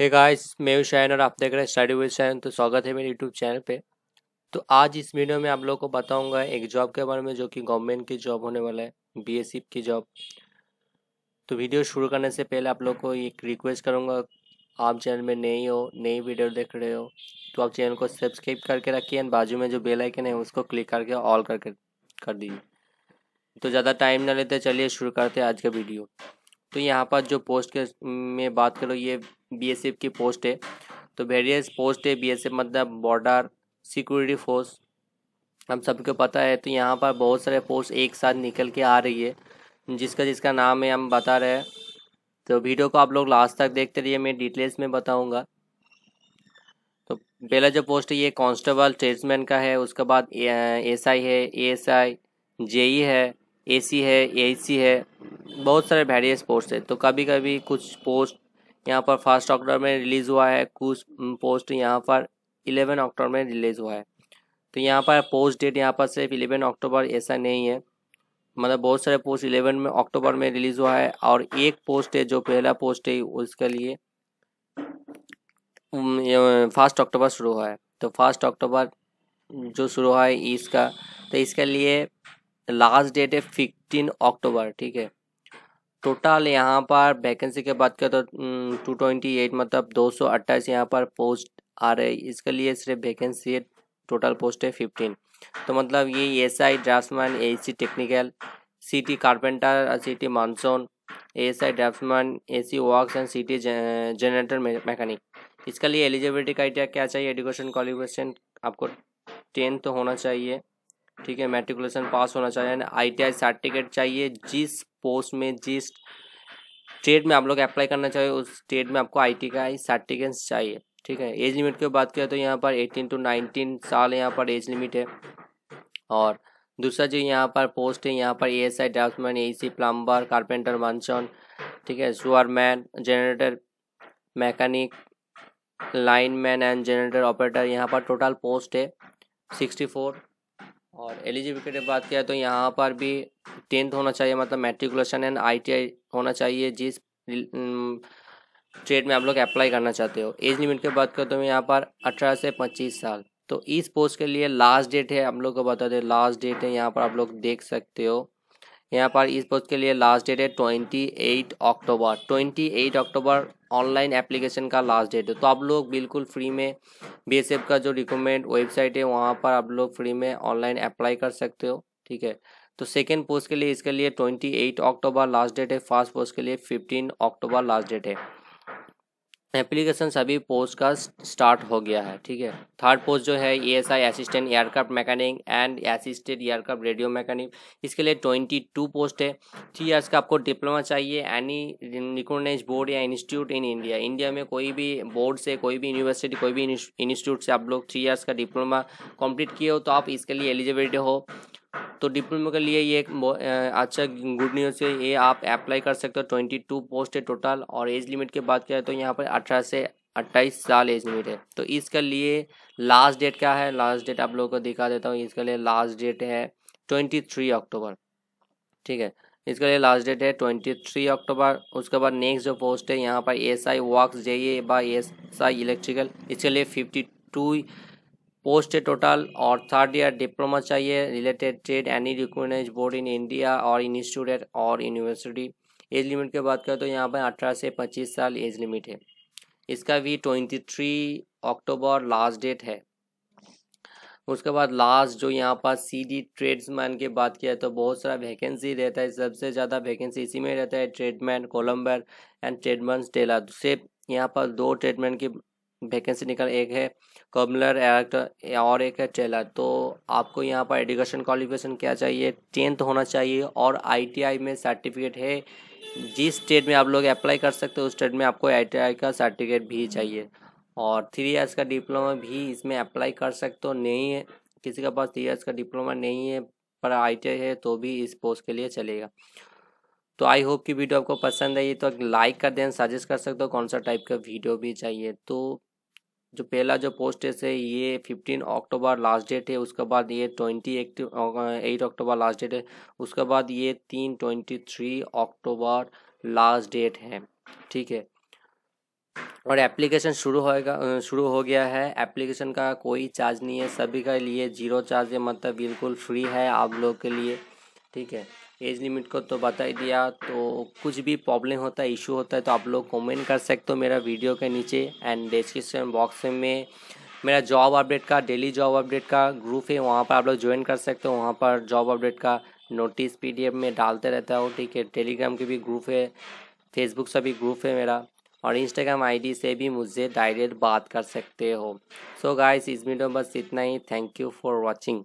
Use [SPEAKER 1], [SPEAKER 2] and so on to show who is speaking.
[SPEAKER 1] hey guys मैं हूं शायन और आप देख रहे हैं स्टडी विद शायन तो स्वागत है मेरे यूट्यूब चैनल पे तो आज इस वीडियो में आप लोगों को बताऊंगा एक जॉब के बारे में जो कि गवर्नमेंट की जॉब होने वाला है बी की जॉब तो वीडियो शुरू करने से पहले आप लोग को एक रिक्वेस्ट करूँगा आप चैनल में नई हो नई वीडियो देख रहे हो तो आप चैनल को सब्सक्राइब करके रखिए एंड बाजू में जो बेलाइकन है उसको क्लिक करके ऑल करके कर दीजिए तो ज़्यादा टाइम ना लेते चलिए शुरू करते हैं आज का वीडियो तो यहाँ पर जो पोस्ट के में बात करो ये बीएसएफ की पोस्ट है तो वेरियस पोस्ट है बीएसएफ मतलब बॉर्डर सिक्योरिटी फोर्स हम सबको पता है तो यहाँ पर बहुत सारे पोस्ट एक साथ निकल के आ रही है जिसका जिसका नाम है हम बता रहे हैं तो वीडियो को आप लोग लास्ट तक देखते रहिए मैं डिटेल्स में बताऊँगा तो पहला जो पोस्ट है ये कॉन्स्टेबल ट्रेड्समैन का है उसके बाद एस है ए जेई e है एसी है एसी है बहुत सारे वेरियस पोस्ट है तो कभी कभी कुछ पोस्ट यहाँ पर फर्स्ट अक्टूबर में रिलीज़ हुआ है कुछ पोस्ट यहाँ पर इलेवन अक्टूबर में रिलीज़ हुआ है तो यहाँ पर पोस्ट डेट यहाँ पर सिर्फ इलेवन अक्टूबर ऐसा नहीं है मतलब बहुत सारे पोस्ट इलेवन में अक्टूबर में रिलीज़ हुआ है और एक पोस्ट है जो पहला पोस्ट है उसके लिए फर्स्ट अक्टूबर शुरू हुआ है तो फर्स्ट अक्टूबर जो शुरू हुआ है इसका तो इसके लिए लास्ट डेट है फिफ्टीन अक्टूबर ठीक है टोटल यहाँ पर वैकेंसी के बात करें तो टू ट्वेंटी एट मतलब दो सौ अट्ठाईस यहाँ पर पोस्ट आ रही इसके लिए सिर्फ वैकेंसी है टोटल पोस्ट है फिफ्टीन तो मतलब ये S I draftsman A C technical C T carpenter C T mason S I draftsman A C works and C T generator mechanic इसके लिए एलिजिबिलिटी क्राइटेरिया क्या चाहिए एजुकेशन क्वालिफिकेशन आपको टेंथ तो होना चाहिए ठीक है मेट्रिकुलेशन पास होना चाहिए यानी आई सर्टिफिकेट चाहिए जिस पोस्ट में जिस स्टेट में आप लोग अप्लाई करना चाहिए उस स्टेट में आपको आई आई सर्टिफिकेट चाहिए ठीक है एज लिमिट की बात करें तो यहाँ पर 18 टू 19 साल यहाँ पर एज लिमिट है और दूसरा जो यहाँ पर पोस्ट है यहाँ पर A S I draftsman A C plumber carpenter मंचन ठीक है सुअरमैन generator mechanic line man and generator operator यहाँ पर टोटल पोस्ट है सिक्सटी फोर और एलिजिबिलिटी की बात किया तो यहाँ पर भी टेंथ होना चाहिए मतलब मेट्रिकुलेशन एंड आईटीआई होना चाहिए जिस ट्रेड में आप लोग अप्लाई करना चाहते हो एज लिमिट की बात करें तो यहाँ पर अठारह से पच्चीस साल तो इस पोस्ट के लिए लास्ट डेट है आप लोग को बता दें लास्ट डेट है यहाँ पर आप लोग देख सकते हो यहाँ पर इस पोस्ट के लिए लास्ट डेट है twenty eight October twenty eight October online application का लास्ट डेट है तो आप लोग बिल्कुल फ्री में बी का जो रिकमेंड वेबसाइट है वहाँ पर आप लोग फ्री में ऑनलाइन अप्लाई कर सकते हो ठीक है तो सेकेंड पोस्ट के लिए इसके लिए twenty eight October last date है फर्स्ट पोस्ट के लिए फिफ्टीन अक्टूबर लास्ट डेट है एप्लीकेशन सभी पोस्ट का स्टार्ट हो गया है ठीक है थर्ड पोस्ट जो है E S I assistant aircraft mechanic and assistant aircraft radio mechanic इसके लिए ट्वेंटी टू पोस्ट है थ्री ईयर्स का आपको डिप्लोमा चाहिए एनी रिकोगनाइज बोर्ड या इंस्टीट्यूट इन इंडिया इंडिया में कोई भी बोर्ड से कोई भी यूनिवर्सिटी कोई भी इंस्टीट्यूट से आप लोग थ्री ईयर्स का डिप्लोमा कंप्लीट किए हो तो आप इसके लिए एलिजिबिलिटी हो तो डिप्लोमा के लिए ये एक अच्छा गुड न्यूज़ है ये आप अप्लाई कर सकते हो ट्वेंटी टू पोस्ट है टोटल और एज लिमिट की बात करें तो यहाँ पर अठारह से अट्ठाईस साल एज लिमिट है तो इसके लिए लास्ट डेट क्या है लास्ट डेट आप लोगों को दिखा देता हूँ इसके लिए लास्ट डेट है ट्वेंटी थ्री अक्टूबर ठीक है इसके लिए लास्ट डेट है ट्वेंटी थ्री अक्टूबर उसके बाद नेक्स्ट जो पोस्ट है यहाँ पर एस आई वर्क जे बा एस आई इलेक्ट्रिकल इसके लिए फिफ्टी टू पोस्ट टोटल और थर्ड ईयर डिप्लोमा चाहिए related trade any recognise board in India और इन इंस्टीट्यूट और यूनिवर्सिटी एज लिमिट की बात करें तो यहाँ पर अठारह से पच्चीस साल एज लिमिट है इसका भी twenty three October last date है उसके बाद लास्ट जो यहाँ पर सी डी ट्रेड्समैन की बात किया तो बहुत सारा वैकेंसी रहता है सबसे ज़्यादा वैकेंसी इसी में रहता है ट्रेडमैन कोलम्बर एंड ट्रेडमैन टेलर सिर्फ यहाँ पर दो ट्रेडमैन की वैकेंसी निकल एक है कॉमलर एक्ट और एक है ट्रेलर तो आपको यहाँ पर एडुकेशन क्वालिफिकेशन क्या चाहिए टेंथ होना चाहिए और आईटीआई में सर्टिफिकेट है जिस स्टेट में आप लोग अप्लाई कर सकते हो उस स्टेट में आपको आईटीआई का सर्टिफिकेट भी चाहिए और थ्री इयर्स का डिप्लोमा भी इसमें अप्लाई कर सकते हो नहीं है किसी के पास थ्री ईयर्स का डिप्लोमा नहीं है पर आई है तो भी इस पोस्ट के लिए चलेगा तो आई होप कि वीडियो आपको पसंद आई तो लाइक कर दें सजेस्ट कर सकते हो कौन सा टाइप का वीडियो भी चाहिए तो जो पहला जो पोस्ट है ये फिफ्टीन अक्टूबर लास्ट डेट है उसके बाद ये twenty eight October last date है उसके बाद ये तीन twenty three October last date है ठीक है और एप्लीकेशन शुरू होएगा शुरू हो गया है एप्लीकेशन का कोई चार्ज नहीं है सभी के लिए जीरो चार्ज है मतलब बिल्कुल फ्री है आप लोग के लिए ठीक है एज लिमिट को तो बता ही दिया तो कुछ भी प्रॉब्लम होता है इशू होता है तो आप लोग कमेंट कर सकते हो मेरा वीडियो के नीचे एंड डिस्क्रिप्शन बॉक्स में मेरा जॉब अपडेट का डेली जॉब अपडेट का ग्रुप है वहाँ पर आप लोग ज्वाइन कर सकते हो वहाँ पर जॉब अपडेट का नोटिस पीडीएफ में डालते रहता हूँ ठीक है टेलीग्राम के भी ग्रुप है फेसबुक से भी ग्रुप है मेरा और इंस्टाग्राम आईडी से भी मुझसे डायरेक्ट बात कर सकते हो सो गाइस इस वीडियो में बस इतना ही थैंक यू फॉर वॉचिंग